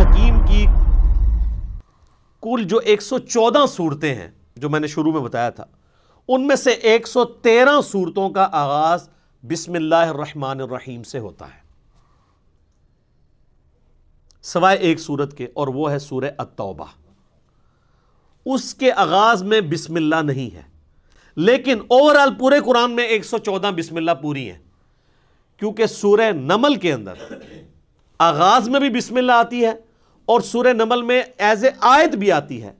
हकीम की कुल जो 114 सूरतें हैं जो मैंने शुरू में बताया था उनमें से 113 सूरतों का आगाज रहीम से होता है सवाए एक सूरत के और वो है सूर्य अतौबा उसके आगाज में बिस्मिल्ला नहीं है लेकिन ओवरऑल पूरे कुरान में 114 बिस्मिल्ला पूरी है क्योंकि सूर्य नमल के अंदर आगाज में भी बिस्मिल्ला आती है और सूर्य नमल में एज ए आयत भी आती है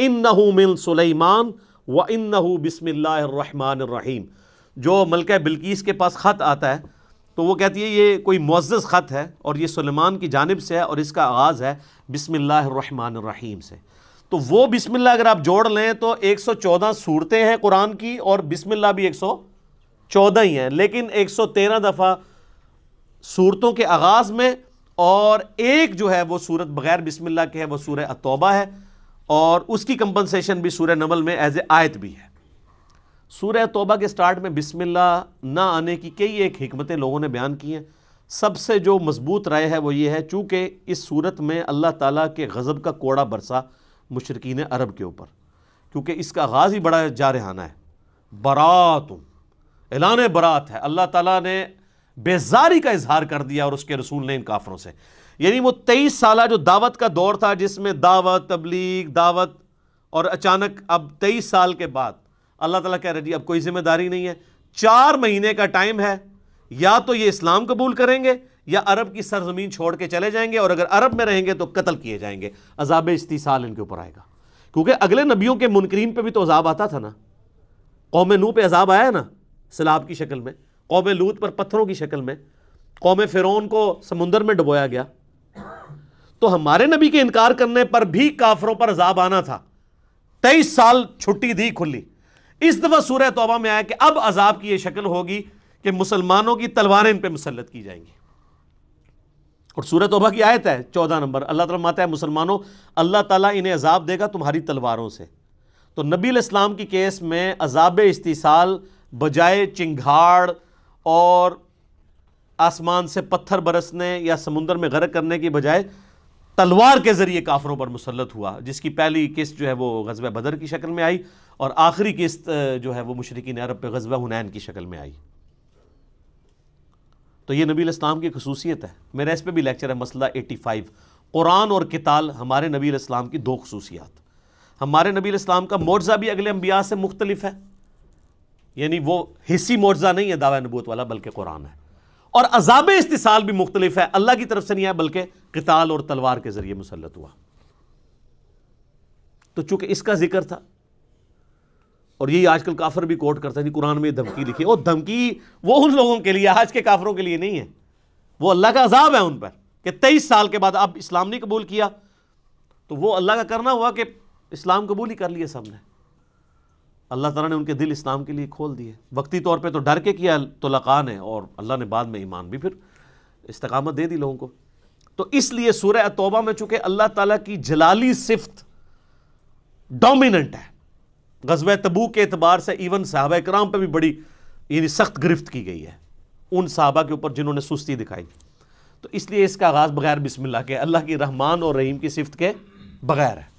इन नहू मिन सुलेमान व इन नहू बसमिल्लाम जो मलका बिल्किस के पास ख़त आता है तो वो कहती है ये कोई मुज्ज़ ख़त है और ये सुलेमान की जानब से है और इसका आगाज़ है बसमिल्लाम से तो वो बिस्मिल्ला अगर आप जोड़ लें तो 114 सूरतें हैं कुरान की और बिस्मिल्ला भी 114 ही हैं लेकिन 113 दफ़ा सूरतों के आगाज़ में और एक जो है वो सूरत बगैर बिस्मिल्लाह के है वो सूर्य अतौबा है और उसकी कंपनसेशन भी सूर्य नमल में एज ए आयत भी है सूर्य तौबा के स्टार्ट में बिस्मिल्लाह ना आने की कई एक हमतें लोगों ने बयान की हैं सबसे जो मजबूत राय है वो ये है चूँकि इस सूरत में अल्लाह ताला के गज़ब का कोड़ा बरसा मुशरकिन अरब के ऊपर क्योंकि इसका आगाज़ ही बड़ा जारहाना है बरात ऐलान बरात है अल्लाह ताला ने बेजारी का इजहार कर दिया और उसके रसूल ने इन काफरों से यानी वो तेईस साल जो दावत का दौर था जिसमें दावत तबलीग दावत और अचानक अब तेईस साल के बाद अल्लाह ताला कह रहे जी अब कोई जिम्मेदारी नहीं है चार महीने का टाइम है या तो ये इस्लाम कबूल करेंगे या अरब की सरजमीन छोड़ के चले जाएंगे और अगर अरब में रहेंगे तो कत्ल किए जाएंगे अजाब साल इनके ऊपर आएगा क्योंकि अगले नबियों के मुनकरीन पर भी तो अजाब आता था ना कौम नू पर अजाब आया ना सैलाब की शक्ल में कौम लूत पर पत्थरों की शक्ल में कौम फ़िरौन को समुंदर में डुबोया गया तो हमारे नबी के इनकार करने पर भी काफरों पर अजाब आना था तेईस साल छुट्टी दी खुली इस दफ़ा सूरह तोबा में आया कि अब अजाब की यह शक्ल होगी कि मुसलमानों की तलवारें इन पर मुसलत की जाएंगी और सूरह तोबा की आयत है चौदह नंबर अल्लाह ताला माता है मुसलमानों अल्लाह ताला इन्हें अजाब देगा तुम्हारी तलवारों से तो नबी इस्लाम की केस में अजाब इस्तीसाल बजाय चिंगाड़ और आसमान से पत्थर बरसने या समुंदर में गर्क करने की बजाय तलवार के ज़रिए काफरों पर मुसलत हुआ जिसकी पहली किस्त जो है वो गजब बदर की शक्ल में आई और आखिरी किस्त जो है वो मशरकिन अरब पर गजब हुनैन की शक्ल में आई तो ये नबी इस्लाम की खसूसियत है मेरा इस पर भी लेक्चर है मसला एटी फाइव कुरान और किताल हमारे नबी इस्लाम की दो खसूसियात हमारे नबी इस्लाम का मोर्जा भी अगले अम्बिया से मुख्तलिफ है यानी वो हिस्सी मोजा नहीं है दावा नबूत वाला बल्कि कुरान है और अजाब इस्तिसाल भी मुख्तलिफ है अल्लाह की तरफ से नहीं आया बल्कि किताल और तलवार के ज़रिए मुसलत हुआ तो चूंकि इसका जिक्र था और यही आजकल काफर भी कोट करता है कुरान में धमकी लिखी और धमकी वो उन लोगों के लिए आज के काफरों के लिए नहीं है वो अल्लाह का अजाब है उन पर कि तेईस साल के बाद अब इस्लाम नहीं कबूल किया तो वो अल्लाह का करना हुआ कि इस्लाम कबूल ही कर लिए सबने अल्लाह तला ने उनके दिल इस्लाम के लिए खोल दिए वक्ती तौर पर तो डर के किया तोलका ने और अल्लाह ने बाद में ईमान भी फिर इस्तकामत दे दी लोगों को तो इसलिए सूर्य तोबा में चूंकि अल्लाह ताली की जलाली सिफ्त डोमिनेंट है गजब तबू के अतबार से इवन साहब कराम पर भी बड़ी यानी सख्त गिरफ्त की गई है उन साहबा के ऊपर जिन्होंने सुस्ती दिखाई तो इसलिए इसका आगाज़ बगैर बिस्मिल्लाह के अल्लाह की रहमान और रहीम की सिफत के बगैर है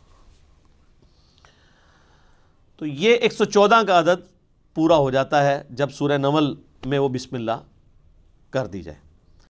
तो ये 114 का अदद पूरा हो जाता है जब सूर्य नमल में वो बिस्मिल्लाह कर दी जाए